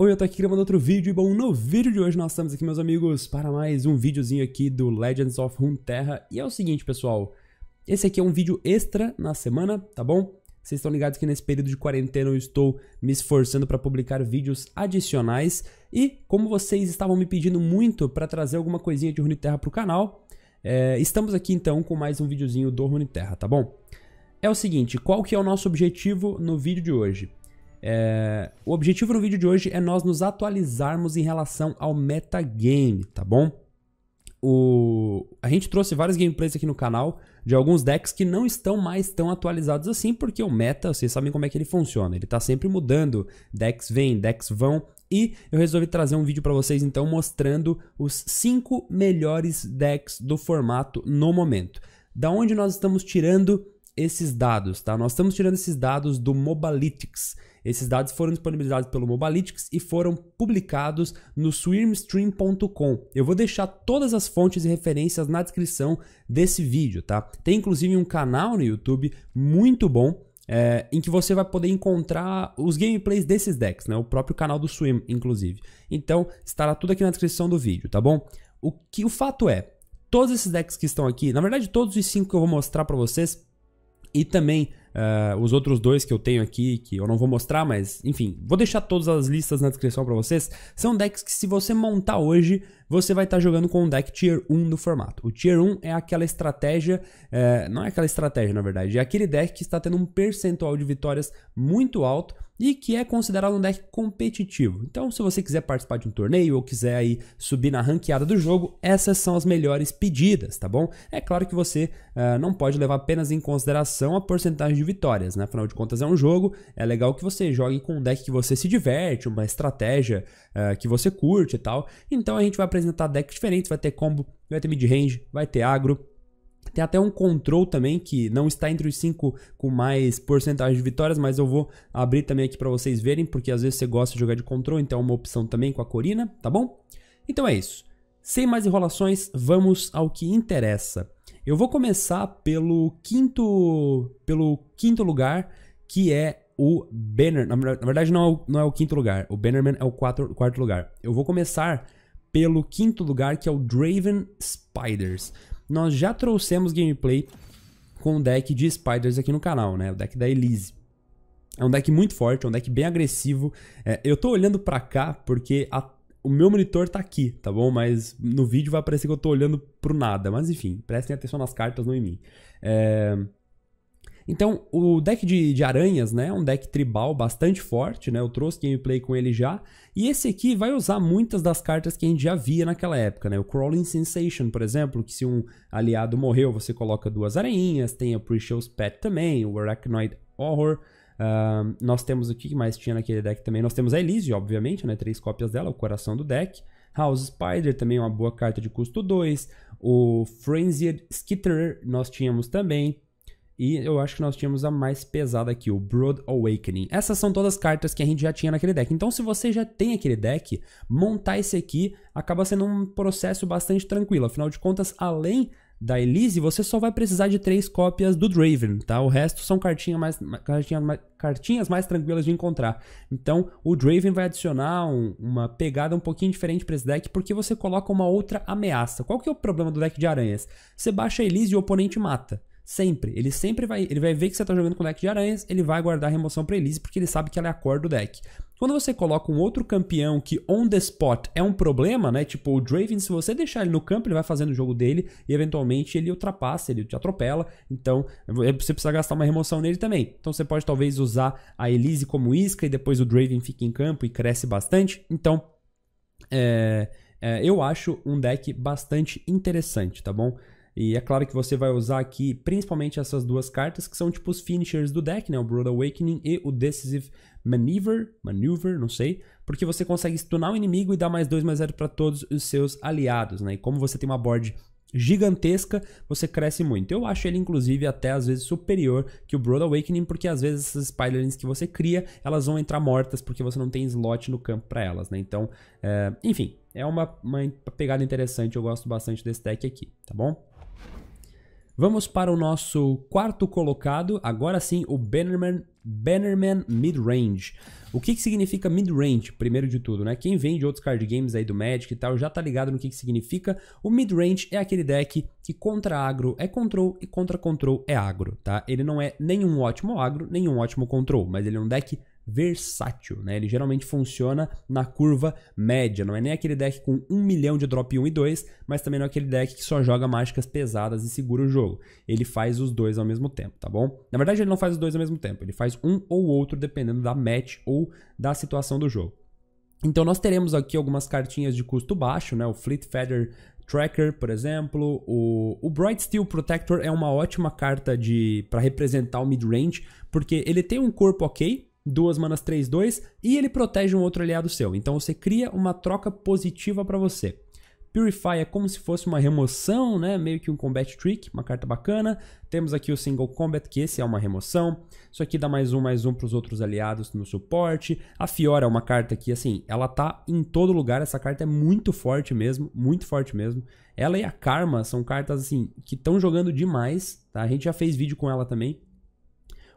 Oi, eu tô aqui gravando outro vídeo e bom, no vídeo de hoje nós estamos aqui, meus amigos, para mais um videozinho aqui do Legends of Runeterra. E é o seguinte, pessoal, esse aqui é um vídeo extra na semana, tá bom? Vocês estão ligados que nesse período de quarentena eu estou me esforçando para publicar vídeos adicionais e como vocês estavam me pedindo muito para trazer alguma coisinha de Runeterra pro canal, é, estamos aqui então com mais um videozinho do Runeterra, tá bom? É o seguinte, qual que é o nosso objetivo no vídeo de hoje? É... O objetivo do vídeo de hoje é nós nos atualizarmos em relação ao metagame, tá bom? O... A gente trouxe várias gameplays aqui no canal de alguns decks que não estão mais tão atualizados assim, porque o meta, vocês sabem como é que ele funciona, ele está sempre mudando, decks vêm, decks vão, e eu resolvi trazer um vídeo para vocês então mostrando os 5 melhores decks do formato no momento. Da onde nós estamos tirando esses dados, tá? Nós estamos tirando esses dados do Mobalytics. Esses dados foram disponibilizados pelo Mobalytics e foram publicados no swimstream.com. Eu vou deixar todas as fontes e referências na descrição desse vídeo, tá? Tem inclusive um canal no YouTube muito bom é, em que você vai poder encontrar os gameplays desses decks, né? O próprio canal do Swim, inclusive. Então, estará tudo aqui na descrição do vídeo, tá bom? O que o fato é, todos esses decks que estão aqui, na verdade todos os cinco que eu vou mostrar para vocês e também Uh, os outros dois que eu tenho aqui, que eu não vou mostrar, mas enfim, vou deixar todas as listas na descrição para vocês. São decks que, se você montar hoje, você vai estar tá jogando com um deck Tier 1 do formato. O Tier 1 é aquela estratégia, é, não é aquela estratégia na verdade, é aquele deck que está tendo um percentual de vitórias muito alto e que é considerado um deck competitivo. Então, se você quiser participar de um torneio ou quiser aí subir na ranqueada do jogo, essas são as melhores pedidas, tá bom? É claro que você é, não pode levar apenas em consideração a porcentagem de vitórias, né? Afinal de contas, é um jogo, é legal que você jogue com um deck que você se diverte, uma estratégia é, que você curte e tal. Então, a gente vai apresentar decks diferentes, vai ter combo, vai ter mid-range, vai ter agro. Tem até um control também que não está entre os 5 com mais porcentagem de vitórias, mas eu vou abrir também aqui para vocês verem, porque às vezes você gosta de jogar de control, então é uma opção também com a Corina, tá bom? Então é isso. Sem mais enrolações, vamos ao que interessa. Eu vou começar pelo quinto, pelo quinto lugar, que é o Banner. Na verdade, não é o, não é o quinto lugar. O Bannerman é o quatro, quarto lugar. Eu vou começar pelo quinto lugar, que é o Draven Spiders. Nós já trouxemos gameplay com o deck de Spiders aqui no canal, né? O deck da Elise. É um deck muito forte, é um deck bem agressivo. É, eu tô olhando para cá porque a, o meu monitor tá aqui, tá bom? Mas no vídeo vai parecer que eu tô olhando pro nada. Mas enfim, prestem atenção nas cartas, não em mim. É... Então, o deck de, de aranhas, né? É um deck tribal bastante forte, né? Eu trouxe gameplay com ele já. E esse aqui vai usar muitas das cartas que a gente já via naquela época, né? O Crawling Sensation, por exemplo, que se um aliado morreu, você coloca duas aranhas. Tem o Precious Pet também, o Arachnoid Horror. Uh, nós temos o que mais tinha naquele deck também. Nós temos a Elise, obviamente, né? Três cópias dela, o coração do deck. House Spider também uma boa carta de custo 2. O Frenzied Skitterer nós tínhamos também. E eu acho que nós tínhamos a mais pesada aqui, o Broad Awakening. Essas são todas as cartas que a gente já tinha naquele deck. Então, se você já tem aquele deck, montar esse aqui acaba sendo um processo bastante tranquilo. Afinal de contas, além da Elise, você só vai precisar de três cópias do Draven, tá? O resto são cartinha mais, cartinha mais, cartinhas mais tranquilas de encontrar. Então, o Draven vai adicionar um, uma pegada um pouquinho diferente para esse deck, porque você coloca uma outra ameaça. Qual que é o problema do deck de aranhas? Você baixa a Elise e o oponente mata. Sempre. Ele sempre vai. Ele vai ver que você está jogando com deck de aranhas, ele vai guardar a remoção para Elise, porque ele sabe que ela é a core do deck. Quando você coloca um outro campeão que on the spot é um problema, né? Tipo o Draven, se você deixar ele no campo, ele vai fazendo o jogo dele e eventualmente ele ultrapassa, ele te atropela. Então é, você precisa gastar uma remoção nele também. Então você pode talvez usar a Elise como isca e depois o Draven fica em campo e cresce bastante. Então é, é, eu acho um deck bastante interessante, tá bom? E é claro que você vai usar aqui principalmente essas duas cartas que são tipo os finishers do deck, né? O Brood Awakening e o Decisive Maneuver, Maneuver, não sei, porque você consegue stunar o inimigo e dar mais 2 mais 0 para todos os seus aliados, né? E como você tem uma board gigantesca, você cresce muito. Eu acho ele, inclusive, até às vezes superior que o Brood Awakening, porque às vezes essas Spiderlings que você cria, elas vão entrar mortas porque você não tem slot no campo para elas, né? Então, é... enfim, é uma, uma pegada interessante, eu gosto bastante desse deck aqui, tá bom? Vamos para o nosso quarto colocado, agora sim, o Bannerman, Bannerman Midrange. O que, que significa midrange, primeiro de tudo, né? Quem vende outros card games aí do Magic e tal já tá ligado no que, que significa. O midrange é aquele deck que contra agro é control e contra control é agro, tá? Ele não é nenhum ótimo agro, nenhum ótimo control, mas ele é um deck versátil, né? Ele geralmente funciona na curva média, não é nem aquele deck com 1 milhão de drop 1 e 2, mas também não é aquele deck que só joga mágicas pesadas e segura o jogo. Ele faz os dois ao mesmo tempo, tá bom? Na verdade, ele não faz os dois ao mesmo tempo, ele faz um ou outro dependendo da match ou da situação do jogo. Então nós teremos aqui algumas cartinhas de custo baixo, né? O Fleet Feather Tracker, por exemplo, o, o Bright Steel Protector é uma ótima carta de para representar o mid range, porque ele tem um corpo ok, duas manas 3, 2, e ele protege um outro aliado seu. Então você cria uma troca positiva para você. Purify é como se fosse uma remoção, né? meio que um combat trick, uma carta bacana. Temos aqui o single combat, que esse é uma remoção. Isso aqui dá mais um, mais um para os outros aliados no suporte. A Fiora é uma carta que, assim, ela tá em todo lugar. Essa carta é muito forte mesmo, muito forte mesmo. Ela e a Karma são cartas, assim, que estão jogando demais. Tá? A gente já fez vídeo com ela também.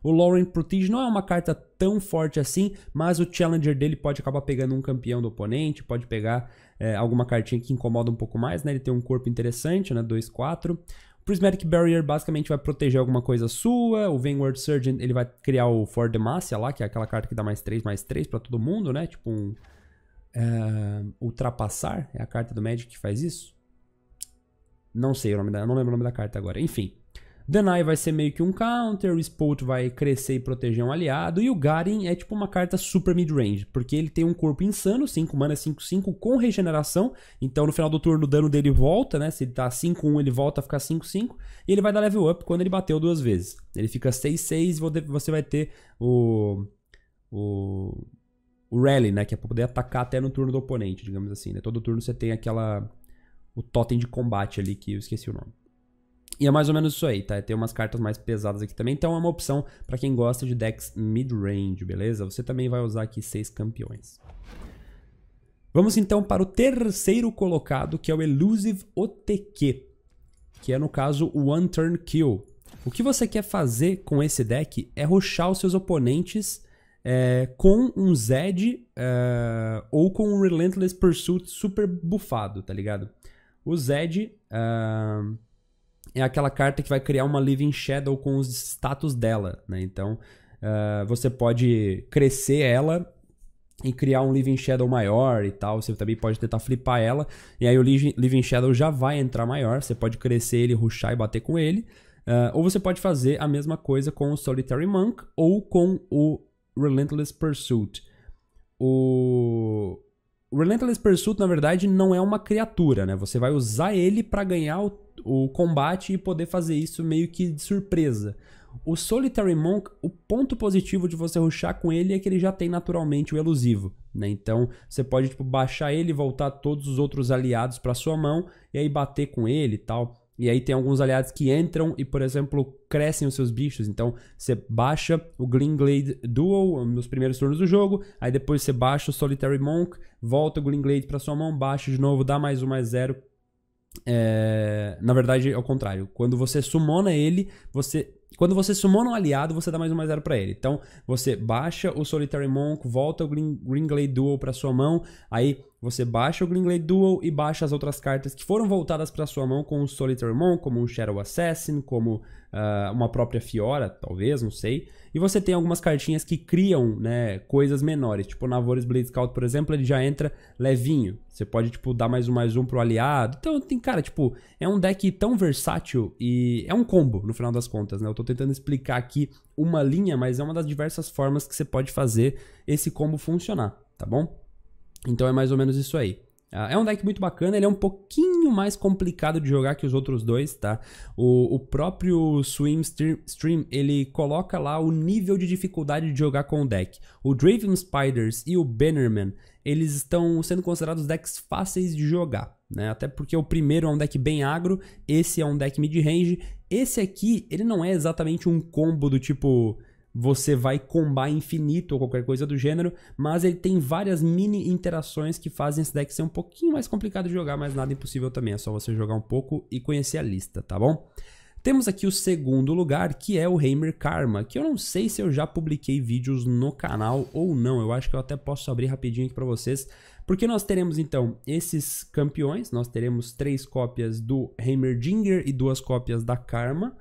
O Lauren Protege não é uma carta tão forte assim, mas o challenger dele pode acabar pegando um campeão do oponente, pode pegar é, alguma cartinha que incomoda um pouco mais, né? Ele tem um corpo interessante, né? 2, 4. O Prismatic Barrier basicamente vai proteger alguma coisa sua. O Vanguard Surgeon, ele vai criar o For Demacia lá, que é aquela carta que dá mais 3, mais 3 para todo mundo, né? Tipo um... É, ultrapassar, é a carta do Magic que faz isso? Não sei o nome da, não lembro o nome da carta agora. Enfim, Deny vai ser meio que um counter, o Spout vai crescer e proteger um aliado, e o Garen é tipo uma carta super mid-range, porque ele tem um corpo insano, 5 mana, 5, 5 com regeneração, então no final do turno o dano dele volta, né? Se ele tá 5-1, ele volta a ficar 5-5, e ele vai dar level up quando ele bateu duas vezes. Ele fica 6-6 e você vai ter o. o. o rally, né? Que é pra poder atacar até no turno do oponente, digamos assim, né? Todo turno você tem aquela. o totem de combate ali, que eu esqueci o nome. E é mais ou menos isso aí, tá? Tem umas cartas mais pesadas aqui também, então é uma opção para quem gosta de decks mid-range, beleza? Você também vai usar aqui seis campeões. Vamos então para o terceiro colocado, que é o Elusive OTQ, que é no caso o One Turn Kill. O que você quer fazer com esse deck é roxar os seus oponentes é, com um Zed é, ou com um Relentless Pursuit super bufado, tá ligado? O Zed... É, é aquela carta que vai criar uma Living Shadow com os status dela, né? Então, uh, você pode crescer ela e criar um Living Shadow maior e tal. Você também pode tentar flipar ela, e aí o Living Shadow já vai entrar maior. Você pode crescer ele, ruxar e bater com ele. Uh, ou você pode fazer a mesma coisa com o Solitary Monk ou com o Relentless Pursuit. O... o Relentless Pursuit, na verdade, não é uma criatura, né? Você vai usar ele para ganhar o o combate e poder fazer isso meio que de surpresa. O Solitary Monk, o ponto positivo de você ruxar com ele é que ele já tem naturalmente o elusivo, né? Então você pode tipo, baixar ele e voltar todos os outros aliados para sua mão e aí bater com ele e tal. E aí tem alguns aliados que entram e, por exemplo, crescem os seus bichos. Então você baixa o Glinglade Duel nos primeiros turnos do jogo, aí depois você baixa o Solitary Monk, volta o Glinglade para sua mão, baixa de novo, dá mais um mais zero, é, na verdade, ao é contrário. Quando você sumona ele, você. Quando você sumona um aliado, você dá mais um mais zero pra ele. Então, você baixa o Solitary Monk, volta o Green, Green Glade Duel pra sua mão, aí você baixa o Gringlade Duel e baixa as outras cartas que foram voltadas para sua mão com o Solitary Mon, como um Shadow Assassin, como uh, uma própria Fiora, talvez, não sei. E você tem algumas cartinhas que criam né, coisas menores, tipo o Navores Blade Scout, por exemplo, ele já entra levinho. Você pode tipo, dar mais um mais um pro aliado. Então, tem, cara, tipo, é um deck tão versátil e é um combo, no final das contas, né? Eu tô tentando explicar aqui uma linha, mas é uma das diversas formas que você pode fazer esse combo funcionar, tá bom? Então é mais ou menos isso aí. Ah, é um deck muito bacana, ele é um pouquinho mais complicado de jogar que os outros dois, tá? O, o próprio Swim Stream, ele coloca lá o nível de dificuldade de jogar com o deck. O Draven Spiders e o Bannerman, eles estão sendo considerados decks fáceis de jogar, né? Até porque o primeiro é um deck bem agro, esse é um deck mid-range. Esse aqui, ele não é exatamente um combo do tipo você vai combar infinito ou qualquer coisa do gênero, mas ele tem várias mini interações que fazem esse deck ser um pouquinho mais complicado de jogar, mas nada impossível também, é só você jogar um pouco e conhecer a lista, tá bom? Temos aqui o segundo lugar, que é o Heimer Karma, que eu não sei se eu já publiquei vídeos no canal ou não, eu acho que eu até posso abrir rapidinho aqui para vocês, porque nós teremos então esses campeões, nós teremos três cópias do Heimerdinger e duas cópias da Karma,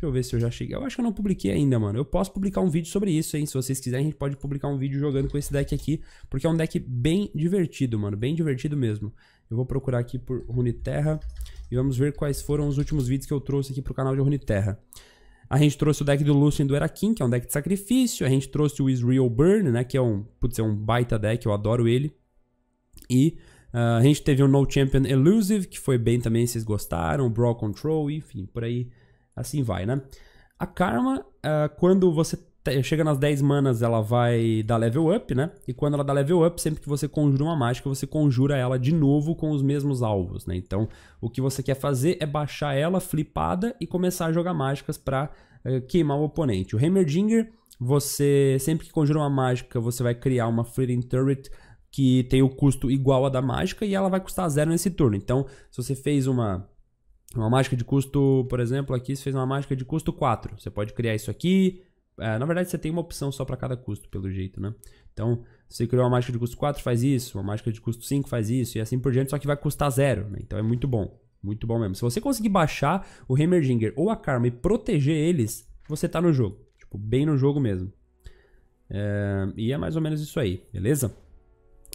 Deixa eu ver se eu já cheguei. Eu acho que eu não publiquei ainda, mano. Eu posso publicar um vídeo sobre isso, hein? Se vocês quiserem, a gente pode publicar um vídeo jogando com esse deck aqui. Porque é um deck bem divertido, mano. Bem divertido mesmo. Eu vou procurar aqui por Runeterra. E vamos ver quais foram os últimos vídeos que eu trouxe aqui pro canal de Runeterra. A gente trouxe o deck do Lucian do Erakin, que é um deck de sacrifício. A gente trouxe o Israel Burn, né? Que é um, putz, é um baita deck. Eu adoro ele. E... Uh, a gente teve o No Champion Elusive, que foi bem também, vocês gostaram, Brawl Control, enfim, por aí assim vai, né? A Karma, uh, quando você chega nas 10 manas, ela vai dar level up, né? E quando ela dá level up, sempre que você conjura uma mágica, você conjura ela de novo com os mesmos alvos, né? Então, o que você quer fazer é baixar ela flipada e começar a jogar mágicas para uh, ah, queimar o oponente. O Hammerdinger, você sempre que conjura uma mágica, você vai criar uma Freedom Turret que tem o custo igual a da mágica e ela vai custar zero nesse turno. Então, se você fez uma uma mágica de custo, por exemplo, aqui você fez uma mágica de custo 4. Você pode criar isso aqui. É, na verdade, você tem uma opção só para cada custo, pelo jeito, né? Então, você criou uma mágica de custo 4, faz isso. Uma mágica de custo 5, faz isso. E assim por diante, só que vai custar zero. Né? Então, é muito bom. Muito bom mesmo. Se você conseguir baixar o Hammerdinger ou a Karma e proteger eles, você tá no jogo. Tipo, bem no jogo mesmo. É, e é mais ou menos isso aí, beleza?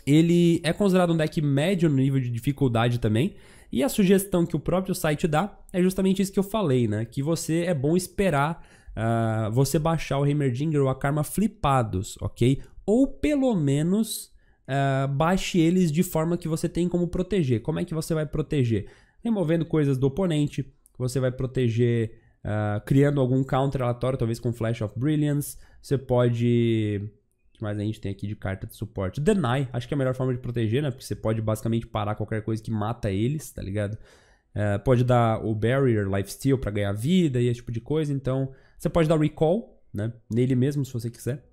Ele é considerado um deck médio no nível de dificuldade também. E a sugestão que o próprio site dá é justamente isso que eu falei, né? Que você é bom esperar uh, você baixar o Heimerdinger ou a Karma flipados, ok? Ou pelo menos uh, baixe eles de forma que você tem como proteger. Como é que você vai proteger? Removendo coisas do oponente, você vai proteger uh, criando algum counter aleatório, talvez com Flash of Brilliance. Você pode mais a gente tem aqui de carta de suporte? Deny, acho que é a melhor forma de proteger, né? Porque você pode basicamente parar qualquer coisa que mata eles, tá ligado? É, pode dar o Barrier, Lifesteal para ganhar vida e esse tipo de coisa. Então, você pode dar Recall, né? Nele mesmo, se você quiser.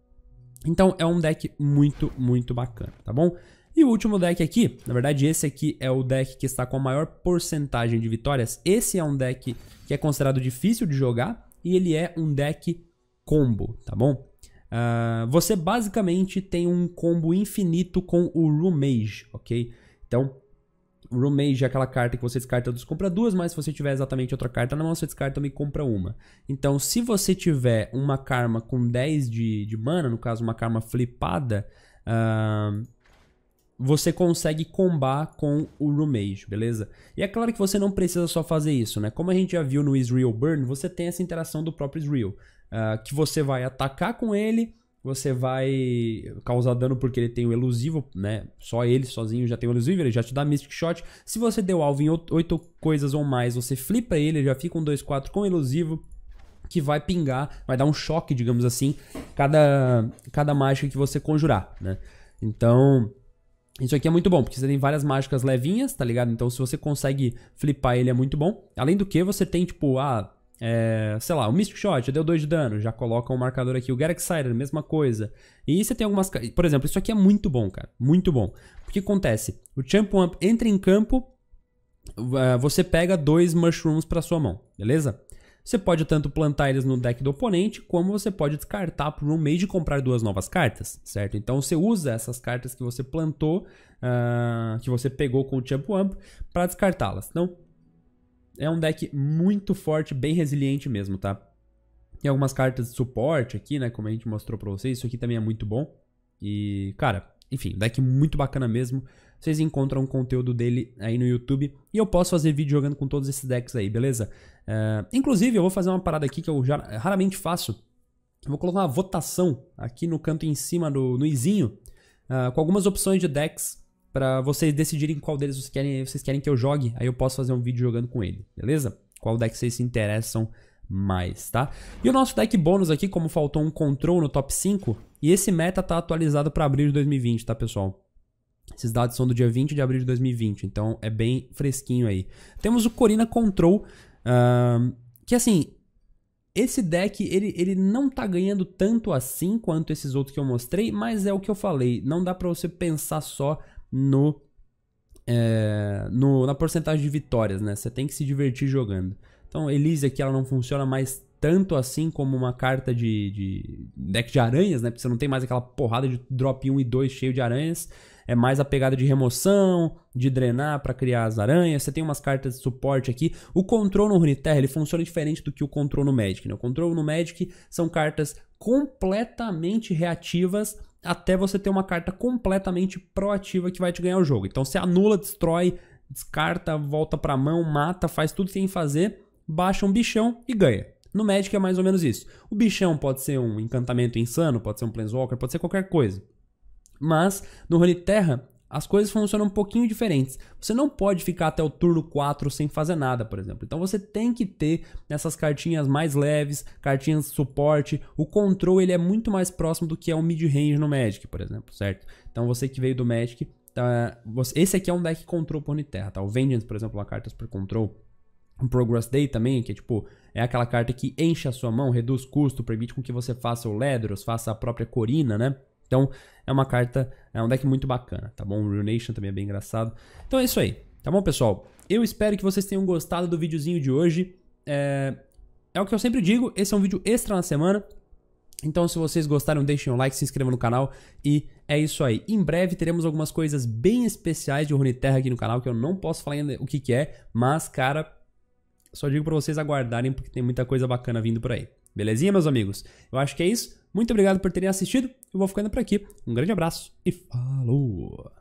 Então, é um deck muito, muito bacana, tá bom? E o último deck aqui, na verdade esse aqui é o deck que está com a maior porcentagem de vitórias. Esse é um deck que é considerado difícil de jogar e ele é um deck combo, tá bom? Uh, você basicamente tem um combo infinito com o Rumage, ok? Então, Rumage é aquela carta que você descarta dos compra duas, mas se você tiver exatamente outra carta na mão, você descarta também compra uma. Então, se você tiver uma Karma com 10 de, de mana, no caso uma Karma flipada, uh, você consegue combar com o Rumage, beleza? E é claro que você não precisa só fazer isso, né? Como a gente já viu no Israel Burn, você tem essa interação do próprio Israel. Ah, que você vai atacar com ele, você vai causar dano porque ele tem o elusivo, né? Só ele sozinho já tem o elusivo, ele já te dá Mystic Shot. Se você deu alvo em oito coisas ou mais, você flipa ele, já fica um 2-4 com elusivo que vai pingar, vai dar um choque, digamos assim, cada, cada mágica que você conjurar, né? Então, isso aqui é muito bom, porque você tem várias mágicas levinhas, tá ligado? Então, se você consegue flipar ele, é muito bom. Além do que, você tem, tipo, ah, é, sei lá, o Mystic Shot já deu 2 de dano, já coloca um marcador aqui. O Get Sider, mesma coisa. E você tem algumas... Por exemplo, isso aqui é muito bom, cara. Muito bom. O que acontece? O Champion entra em campo, é, você pega dois Mushrooms para sua mão, beleza? Você pode tanto plantar eles no deck do oponente, como você pode descartar por um mês de comprar duas novas cartas, certo? Então você usa essas cartas que você plantou, uh, que você pegou com o Champ Amp, para descartá-las. Então, é um deck muito forte, bem resiliente mesmo, tá? Tem algumas cartas de suporte aqui, né? Como a gente mostrou pra vocês. Isso aqui também é muito bom. E, cara, enfim, deck muito bacana mesmo. Vocês encontram o conteúdo dele aí no YouTube. E eu posso fazer vídeo jogando com todos esses decks aí, beleza? É, inclusive, eu vou fazer uma parada aqui que eu já, raramente faço. Eu vou colocar uma votação aqui no canto em cima do izinho. Uh, com algumas opções de decks para vocês decidirem qual deles vocês querem, vocês querem que eu jogue. Aí eu posso fazer um vídeo jogando com ele, beleza? Qual deck vocês se interessam mais, tá? E o nosso deck bônus aqui, como faltou um control no top 5, e esse meta tá atualizado para abril de 2020, tá, pessoal? Esses dados são do dia 20 de abril de 2020, então é bem fresquinho aí. Temos o Corina Control, uh, que assim, esse deck ele, ele não tá ganhando tanto assim quanto esses outros que eu mostrei, mas é o que eu falei, não dá para você pensar só no, é, no na porcentagem de vitórias, né? Você tem que se divertir jogando. Então, Elise aqui ela não funciona mais tanto assim como uma carta de, de, deck de aranhas, né? Porque você não tem mais aquela porrada de drop 1 e 2 cheio de aranhas. É mais a pegada de remoção, de drenar para criar as aranhas. Você tem umas cartas de suporte aqui. O control no Runeterra, ele funciona diferente do que o control no Magic, né? O control no Magic são cartas completamente reativas até você ter uma carta completamente proativa que vai te ganhar o jogo. Então você anula, destrói, descarta, volta pra mão, mata, faz tudo que tem que fazer, baixa um bichão e ganha. No Magic é mais ou menos isso. O bichão pode ser um encantamento insano, pode ser um Planeswalker, pode ser qualquer coisa. Mas no Rony Terra as coisas funcionam um pouquinho diferentes. Você não pode ficar até o turno 4 sem fazer nada, por exemplo. Então você tem que ter essas cartinhas mais leves, cartinhas de suporte. O control ele é muito mais próximo do que é o mid-range no Magic, por exemplo, certo? Então você que veio do Magic, tá, você, esse aqui é um deck control por terra tá? O Vengeance, por exemplo, é uma carta super control. O Progress Day também, que é tipo, é aquela carta que enche a sua mão, reduz custo, permite com que você faça o Ledros, faça a própria Corina, né? Então, é uma carta, é um deck muito bacana, tá bom? O Nation também é bem engraçado. Então é isso aí, tá bom, pessoal? Eu espero que vocês tenham gostado do videozinho de hoje. É, é o que eu sempre digo, esse é um vídeo extra na semana. Então, se vocês gostaram, deixem um like, se inscrevam no canal e é isso aí. Em breve teremos algumas coisas bem especiais de Runeterra aqui no canal, que eu não posso falar ainda o que, que é, mas, cara, só digo para vocês aguardarem, porque tem muita coisa bacana vindo por aí. Belezinha, meus amigos? Eu acho que é isso. Muito obrigado por terem assistido. Eu vou ficando por aqui. Um grande abraço e falou!